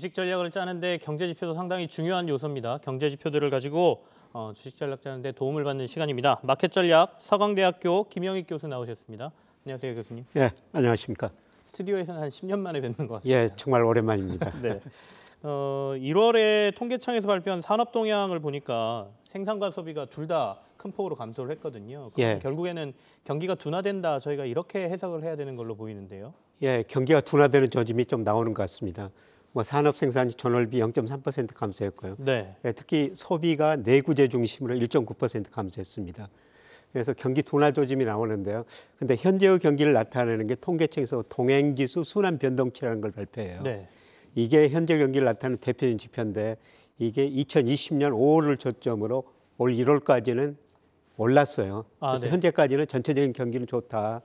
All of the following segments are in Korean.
주식 전략을 짜는데 경제 지표도 상당히 중요한 요소입니다. 경제 지표들을 가지고 어, 주식 전략 짜는데 도움을 받는 시간입니다. 마켓 전략 서강대학교 김영익 교수 나오셨습니다. 안녕하세요, 교수님. 예, 안녕하십니까. 스튜디오에서는 한 10년 만에 뵙는 것 같습니다. 예, 정말 오랜만입니다. 네. 어, 1월에 통계청에서 발표한 산업 동향을 보니까 생산과 소비가 둘 다 큰 폭으로 감소를 했거든요. 예. 결국에는 경기가 둔화된다 저희가 이렇게 해석을 해야 되는 걸로 보이는데요. 예, 경기가 둔화되는 조짐이 좀 나오는 것 같습니다. 뭐 산업 생산 전월비 0.3% 감소했고요. 네. 예, 특히 소비가 내구재 중심으로 1.9% 감소했습니다. 그래서 경기 둔화 조짐이 나오는데요. 근데 현재의 경기를 나타내는 게 통계청에서 동행지수 순환 변동치라는 걸 발표해요. 네. 이게 현재 경기를 나타내는 대표적인 지표인데 이게 2020년 5월을 저점으로올 1월까지는 올랐어요. 아, 그래서 네. 현재까지는 전체적인 경기는 좋다.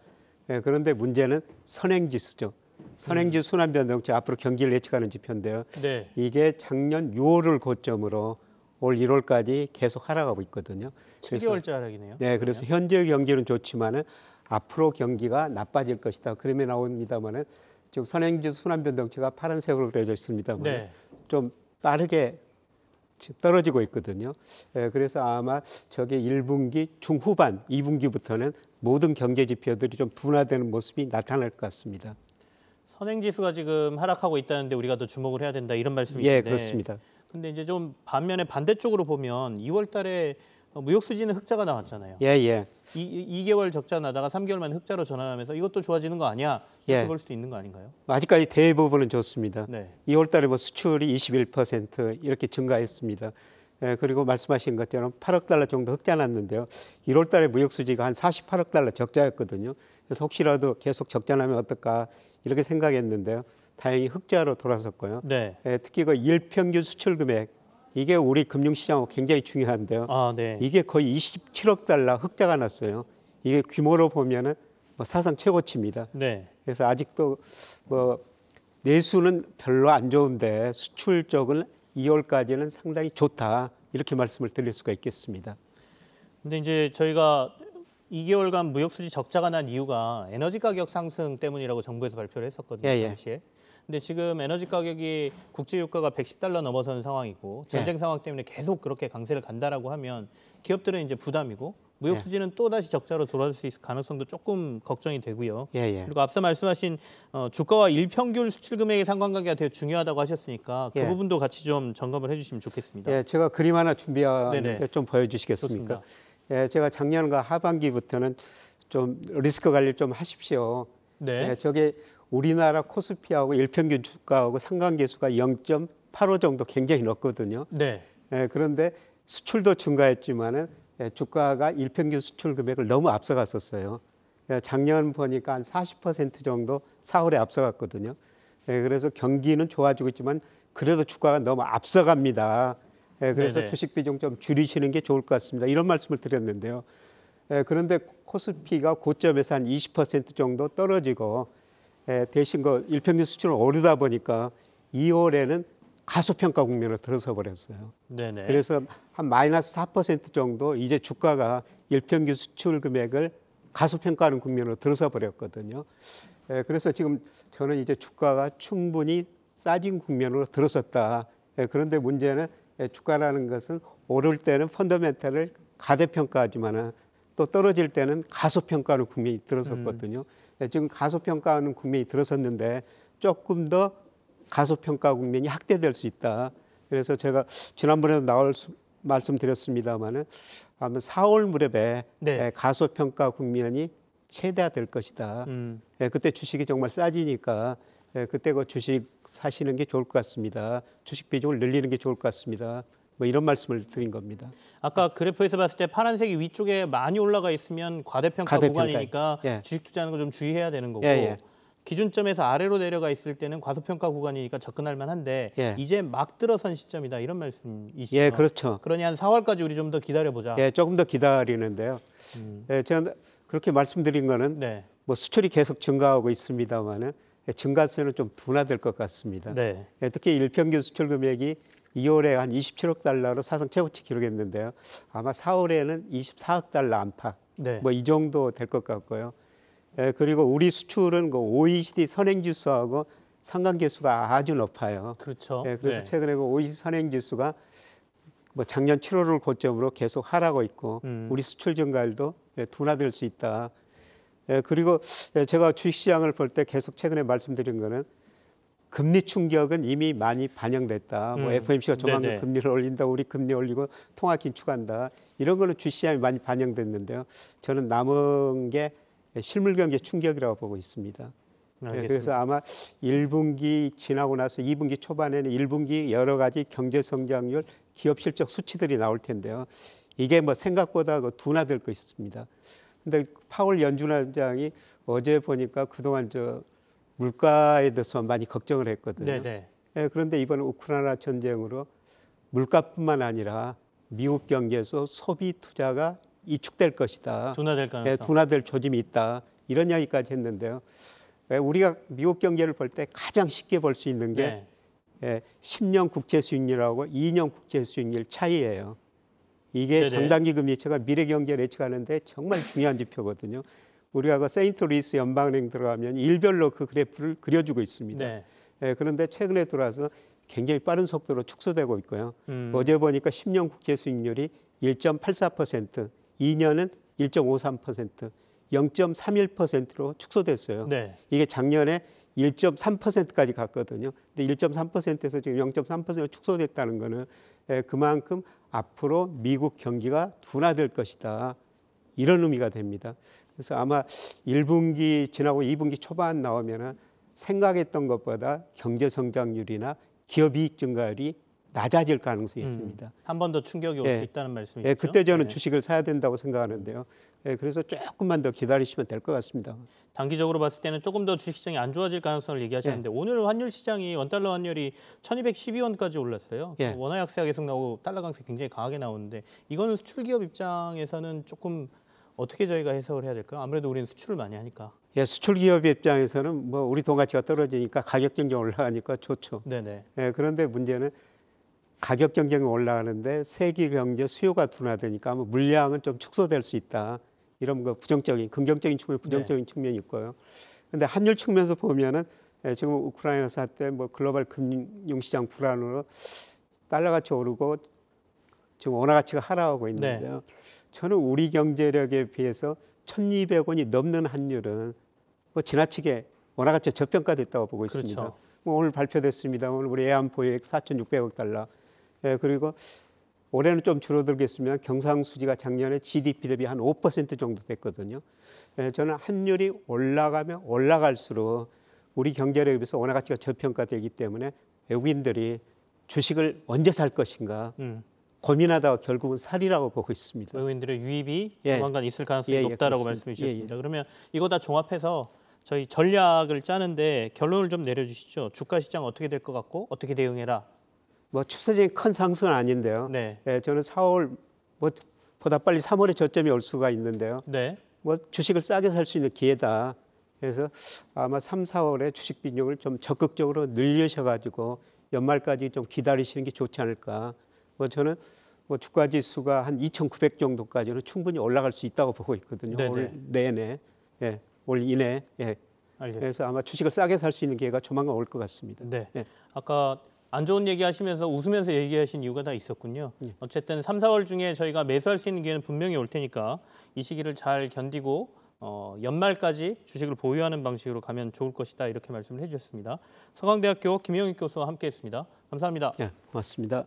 예, 그런데 문제는 선행지수죠. 선행지 순환 음. 변동치 앞으로 경기를 예측하는 지표인데요. 네. 이게 작년 6월을 고점으로 올 1월까지 계속 하락하고 있거든요. 7개월째 하락이네요. 네, 그래서 현재 경기는 좋지만은 앞으로 경기가 나빠질 것이다. 그러면 나옵니다만은 지금 선행지 순환 변동치가 파란색으로 그려져 있습니다만 네. 좀 빠르게 떨어지고 있거든요. 예, 그래서 아마 저게 1분기 중후반, 2분기부터는 모든 경제 지표들이 좀 둔화되는 모습이 나타날 것 같습니다. 선행지수가 지금 하락하고 있다는데 우리가 더 주목을 해야 된다 이런 예, 말씀이신데 예, 그렇습니다. 근데 이제 좀 반면에 반대쪽으로 보면 2월 달에 어, 무역 수지는 흑자가 나왔잖아요. 예, 예. 이, 2개월 적자 나다가 3개월 만에 흑자로 전환하면서 이것도 좋아지는 거 아니야? 이렇 예. 볼 수도 있는 거 아닌가요? 아직까지 대부분은 좋습니다. 네. 2월 달에 뭐 수출이 21% 이렇게 증가했습니다. 예, 그리고 말씀하신 것처럼 8억 달러 정도 흑자 났는데요. 1월 달에 무역 수지가 한 48억 달러 적자였거든요. 그래서 혹시라도 계속 적자 나면 어떨까 이렇게 생각했는데요. 다행히 흑자로 돌아섰고요. 네. 예, 특히 그 일평균 수출 금액 이게 우리 금융시장하고 굉장히 중요한데요. 아, 네. 이게 거의 27억 달러 흑자가 났어요. 이게 규모로 보면은 뭐 사상 최고치입니다. 네. 그래서 아직도 뭐 내수는 별로 안 좋은데 수출 쪽은 2월까지는 상당히 좋다 이렇게 말씀을 드릴 수가 있겠습니다. 근데 이제 저희가 2개월간 무역수지 적자가 난 이유가 에너지 가격 상승 때문이라고 정부에서 발표를 했었거든요. 예, 예. 당시에. 근데 지금 에너지 가격이 국제 유가가 110달러 넘어선 상황이고 전쟁 예. 상황 때문에 계속 그렇게 강세를 간다라고 하면 기업들은 이제 부담이고 무역 예. 수지는 또 다시 적자로 돌아올 수 있을 가능성도 조금 걱정이 되고요. 예, 예. 그리고 앞서 말씀하신 어, 주가와 일평균 수출 금액의 상관관계가 되게 중요하다고 하셨으니까 그 부분도 같이 좀 점검을 해주시면 좋겠습니다. 예, 제가 그림 하나 준비한좀 보여주시겠습니까? 좋습니다. 예, 제가 작년과 하반기부터는 좀 리스크 관리를 좀 하십시오. 네. 예, 저게 우리나라 코스피하고 일평균 주가하고 상관계수가 0.85 정도 굉장히 높거든요. 네. 예, 그런데 수출도 증가했지만은 예, 주가가 일평균 수출 금액을 너무 앞서갔었어요. 예, 작년 보니까 한 40% 정도 4월에 앞서갔거든요. 예, 그래서 경기는 좋아지고 있지만 그래도 주가가 너무 앞서갑니다. 예, 그래서 네네. 주식 비중 좀 줄이시는 게 좋을 것 같습니다. 이런 말씀을 드렸는데요. 예, 그런데 코스피가 고점에서 한 20% 정도 떨어지고 예, 대신 그 일평균 수준을 오르다 보니까 2월에는 가소평가 국면으로 들어서 버렸어요. 네네. 그래서 한 마이너스 4% 정도 이제 주가가 일평균 수출 금액을 가소평가하는 국면으로 들어서 버렸거든요. 예, 그래서 지금 저는 이제 주가가 충분히 싸진 국면으로 들어섰다. 예, 그런데 문제는 예, 주가라는 것은 오를 때는 펀더멘탈을 가대평가하지만 또 떨어질 때는 가소평가하는 국면이 들어섰거든요. 음. 예, 지금 가소평가하는 국면이 들어섰는데 조금 더 가소평가 국면이 확대될 수 있다. 그래서 제가 지난번에도 나올 수, 말씀드렸습니다마는 아마 4월 무렵에 네. 예, 가소평가 국면이 최대화될 것이다. 음. 그때 주식이 정말 싸지니까 예, 그때 그 주식 사시는 게 좋을 것 같습니다. 주식 비중을 늘리는 게 좋을 것 같습니다. 뭐 이런 말씀을 드린 겁니다. 아까 그래프에서 봤을 때 파란색이 위쪽에 많이 올라가 있으면 과대평가, 과대평가. 구간이니까 예. 주식 투자하는 거 좀 주의해야 되는 거고 예, 예. 기준점에서 아래로 내려가 있을 때는 과소평가 구간이니까 접근할 만한데 예. 이제 막 들어선 시점이다 이런 말씀이시죠? 예, 그렇죠. 그러니 한 4월까지 우리 좀 더 기다려보자. 예, 조금 더 기다리는데요. 음. 예, 제가 그렇게 말씀드린 거는 네. 뭐 수출이 계속 증가하고 있습니다만은 증가세는 좀 둔화될 것 같습니다. 네. 예, 특히 일평균 수출 금액이 2월에 한 27억 달러로 사상 최고치 기록했는데요. 아마 4월에는 24억 달러 안팎, 네. 뭐이 정도 될 것 같고요. 예, 그리고 우리 수출은 그 OECD 선행지수하고 상관계수가 아주 높아요. 그렇죠. 예, 그래서 네. 최근에 그 OECD 선행지수가 뭐 작년 7월을 고점으로 계속 하락고 있고 음. 우리 수출 증가율도 예, 둔화될 수 있다. 예, 그리고 예, 제가 주식시장을 볼 때 계속 최근에 말씀드린 거는 금리 충격은 이미 많이 반영됐다. 뭐 음, 뭐 f m c 가 조만간 네네. 금리를 올린다. 우리 금리 올리고 통화 긴축한다. 이런 거는 주시장에 많이 반영됐는데요. 저는 남은 게 실물 경제 충격이라고 보고 있습니다. 예, 알 그래서 아마 1분기 지나고 나서 2분기 초반에는 1분기 여러 가지 경제 성장률, 기업 실적 수치들이 나올 텐데요. 이게 뭐 생각보다 그 둔화될 거 있습니다. 근데 파월 연준원장이 어제 보니까 그동안 저 물가에 대해서 많이 걱정을 했거든요. 네네. 네. 예, 그런데 이번 우크라이나 전쟁으로 물가뿐만 아니라 미국 경제에서 소비 투자가 이축될 것이다. 둔화될 예, 가능성. 예, 둔화될 조짐이 있다. 이런 이야기까지 했는데요. 예, 우리가 미국 경제를 볼 때 가장 쉽게 볼 수 있는 게 네. 예, 10년 국채 수익률하고 2년 국채 수익률 차이예요. 이게 네네. 장단기 금리 예측과 미래 경제를 예측하는데 정말 중요한 지표거든요. 우리가 그 세인트루이스 연방은행 들어가면 일별로 그 그래프를 그려주고 있습니다. 네. 예, 그런데 최근에 들어와서 굉장히 빠른 속도로 축소되고 있고요. 음. 어제 보니까 10년 국제 수익률이 1.84%, 2년은 1.53%, 0.31%로 축소됐어요. 네. 이게 작년에 1.3%까지 갔거든요. 근데 1.3%에서 지금 0.3%로 축소됐다는 거는 예, 그만큼 앞으로 미국 경기가 둔화될 것이다. 이런 의미가 됩니다. 그래서 아마 1분기 지나고 2분기 초반 나오면은 생각했던 것보다 경제 성장률이나 기업 이익 증가율이 낮아질 가능성이 음. 있습니다. 한 번 더 충격이 올수 예. 있다는 말씀이죠. 예, 그때 저는 네. 주식을 사야 된다고 생각하는데요. 예, 그래서 조금만 더 기다리시면 될 것 같습니다. 단기적으로 봤을 때는 조금 더 주식 시장이 안 좋아질 가능성을 얘기하셨는데 예. 오늘 환율 시장이 원 달러 환율이 1,212원까지 올랐어요. 예. 원화 약세가 계속 나오고 달러 강세 굉장히 강하게 나오는데 이거는 수출 기업 입장에서는 조금 어떻게 저희가 해석을 해야 될까요? 아무래도 우리는 수출을 많이 하니까. 예, 수출 기업 입장에서는 뭐 우리 돈 가치가 떨어지니까 가격 경쟁 이 올라가니까 좋죠. 네네. 예, 그런데 문제는 가격 경쟁이 올라가는데 세계 경제 수요가 둔화되니까 아마 물량은 좀 축소될 수 있다. 이런 거 부정적인 긍정적인 측면, 부정적인 네. 측면이 있고요. 근데 환율 측면에서 보면은 예, 지금 우크라이나 사태 뭐 글로벌 금융 시장 불안으로 달러 가치 오르고 지금 원화 가치가 하락하고 있는데요. 네. 저는 우리 경제력에 비해서 1,200원이 넘는 환율은 뭐 지나치게 원화 가치 가 저평가됐다고 보고 그렇죠. 있습니다. 뭐 오늘 발표됐습니다. 오늘 우리 애완 보유액 4,600억 달러. 예, 그리고 올해는 좀 줄어들겠습니다. 경상수지가 작년에 GDP 대비 한5% 정도 됐거든요. 예, 저는 환율이 올라가면 올라갈수록 우리 경제력에 비해서 원화 가치가 저평가되기 때문에 외국인들이 주식을 언제 살 것인가 음. 고민하다가 결국은 살이라고 보고 있습니다. 외국인들의 유입이 예. 조만간 있을 가능성이 예, 예 높다라고 그 말씀해 예, 예. 주셨습니다. 그러면 이거 다 종합해서 저희 전략을 짜는데 결론을 좀 내려주시죠. 주가 시장 어떻게 될 것 같고 어떻게 대응해라 뭐 추세적인 큰 상승은 아닌데요. 네. 예, 저는 4월 뭐 보다 빨리 3월에 저점이 올 수가 있는데요. 네. 뭐 주식을 싸게 살 수 있는 기회다. 그래서 아마 3, 4월에 주식 비중을 좀 적극적으로 늘리셔가지고 연말까지 좀 기다리시는 게 좋지 않을까. 뭐 저는 뭐 주가 지수가 한 2,900 정도까지는 충분히 올라갈 수 있다고 보고 있거든요. 네네. 올 네. 내내, 예, 올 이내. 예. 알겠습니다. 그래서 아마 주식을 싸게 살 수 있는 기회가 조만간 올 것 같습니다. 네. 예. 아까 안 좋은 얘기하시면서 웃으면서 얘기하신 이유가 다 있었군요. 예. 어쨌든 3, 4월 중에 저희가 매수할 수 있는 기회는 분명히 올 테니까 이 시기를 잘 견디고 어, 연말까지 주식을 보유하는 방식으로 가면 좋을 것이다 이렇게 말씀을 해주셨습니다. 서강대학교 김영익 교수와 함께했습니다. 감사합니다. 예, 고맙습니다.